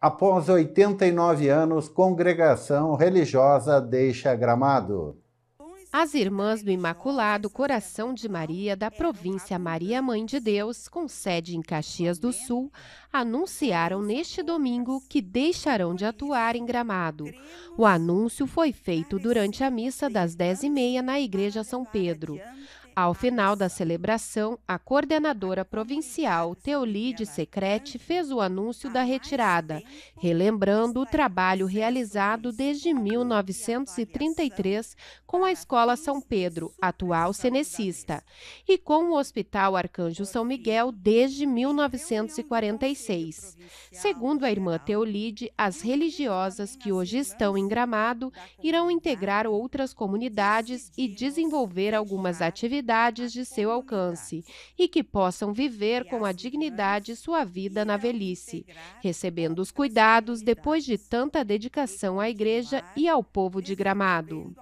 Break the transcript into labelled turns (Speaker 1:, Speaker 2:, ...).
Speaker 1: Após 89 anos, congregação religiosa deixa Gramado. As Irmãs do Imaculado Coração de Maria, da província Maria Mãe de Deus, com sede em Caxias do Sul, anunciaram neste domingo que deixarão de atuar em Gramado. O anúncio foi feito durante a missa das 10h30 na Igreja São Pedro. Ao final da celebração, a coordenadora provincial Teolide Secrete fez o anúncio da retirada, relembrando o trabalho realizado desde 1933 com a Escola São Pedro, atual cenecista, e com o Hospital Arcanjo São Miguel desde 1946. Segundo a irmã Teolide, as religiosas que hoje estão em Gramado irão integrar outras comunidades e desenvolver algumas atividades possibilidades de seu alcance e que possam viver com a dignidade sua vida na velhice, recebendo os cuidados depois de tanta dedicação à Igreja e ao povo de Gramado.